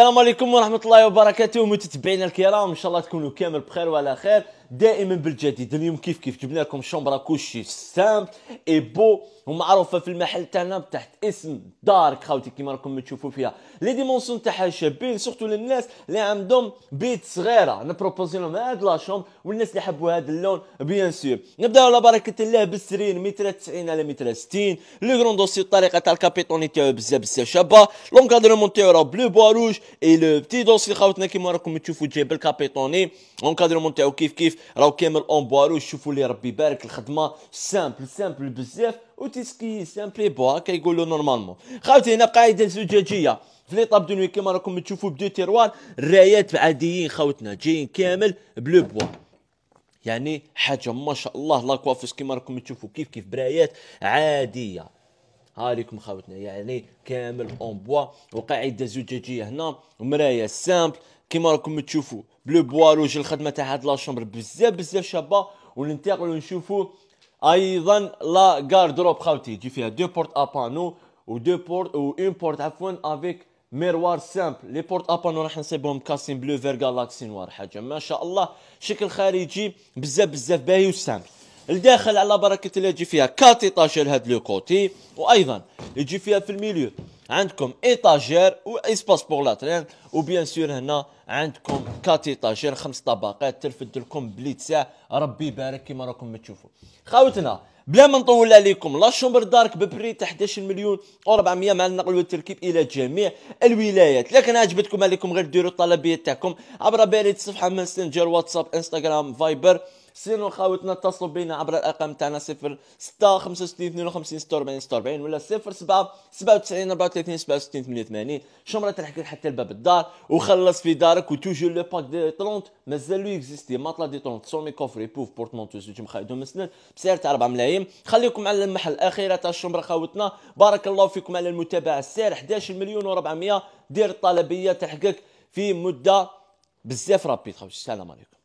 السلام عليكم ورحمة الله وبركاته متتبعينا الكرام ان شاء الله تكونوا كامل بخير وعلى خير دائما بالجديد اليوم كيف كيف جبنا لكم شومبرا كوشي سام اي بو ومعروفه في المحل تاعنا تحت اسم دارك خاوتي كيما راكم تشوفوا فيها لي ديمونسيون تاعها شابين سورتو للناس اللي عندهم بيت صغيره نبروبوزي لهم هاد لا شومبر والناس اللي يحبوا هذا اللون بيان سور نبداو على بركه الله بالسرير متر 90 على متر 60 لو غرون دوسي الطريقه تاع الكابيتوني تاعو بزاف بزاف شابه لونكادرمون تاعو بلو بوا روج اي لو بتي دوسي خاوتنا كيما راكم تشوفوا جبل كابيتوني اونكادرمون تاعو كيف كيف راهو كامل اون بوارو شوفوا اللي ربي يبارك الخدمه سامبل سامبل بزاف تيسكي سامبل بوا هكا يقولوا نورمالمون خاوتي هنا قاعده زجاجيه في لي طاب دونوي كيما راكم تشوفوا بدو تيروار رايات عاديين خاوتنا جايين كامل بلو بوا يعني حاجه ما شاء الله لاكوافيس كيما راكم تشوفوا كيف كيف برايات عاديه ها ليكم خاوتنا يعني كامل اون بوا وقاعده زجاجيه هنا ومرايه سامبل كيما راكم تشوفوا بلو بوا لوج الخدمه تاع هاد لاشومبر بزاف بزاف شابه وننتقل ونشوفوا ايضا لا غاردروب خاوتي يجي فيها دو بورت ابانو ودو بورت و اون بورت عفوا افيك ميروار سامبل لي بورت ابانو راح نصيبهم كاسين بلو فير غالاكسي نوار حاجه ما شاء الله شكل خارجي بزاف بزاف باهي وسامبل الداخل على بركه الله يجي فيها كات ايطاجير هاد لو كوتي وايضا يجي فيها في الميليو عندكم ايطاجير واسباس بوغ لاترين وبيان سور هنا عندكم كات ايطاجير خمس طبقات ترفد لكم بلي تساع ربي يبارك كيما راكم تشوفوا خاوتنا بلا ما نطول عليكم لا شومبر دارك ببري تاع 11 مليون و400 مع النقل والتركيب الى جميع الولايات لكن عجبتكم عليكم غير ديروا الطلبيه تاعكم عبر بريد الصفحه ماسنجر واتساب انستغرام فايبر سينو خاوتنا اتصلوا بينا عبر الارقام تاعنا 0 6 65 52 46 46 ولا 0 7 97 34 67 88 شمرة تحكي حتى لباب الدار وخلص في دارك وتوجور لو باك دي 30 مازال لو اكزيستي ماطلا دي 30 سومي كوفري بوف بورتمونتو زوج مخايدو مسند بسعر تاع 4 ملايين خليكم على المحل الاخيره تاع الشمرة خاوتنا بارك الله فيكم على المتابعه السعر 11 مليون و400 دير الطلبيه تحقق في مده بزاف رابيد خوتي السلام عليكم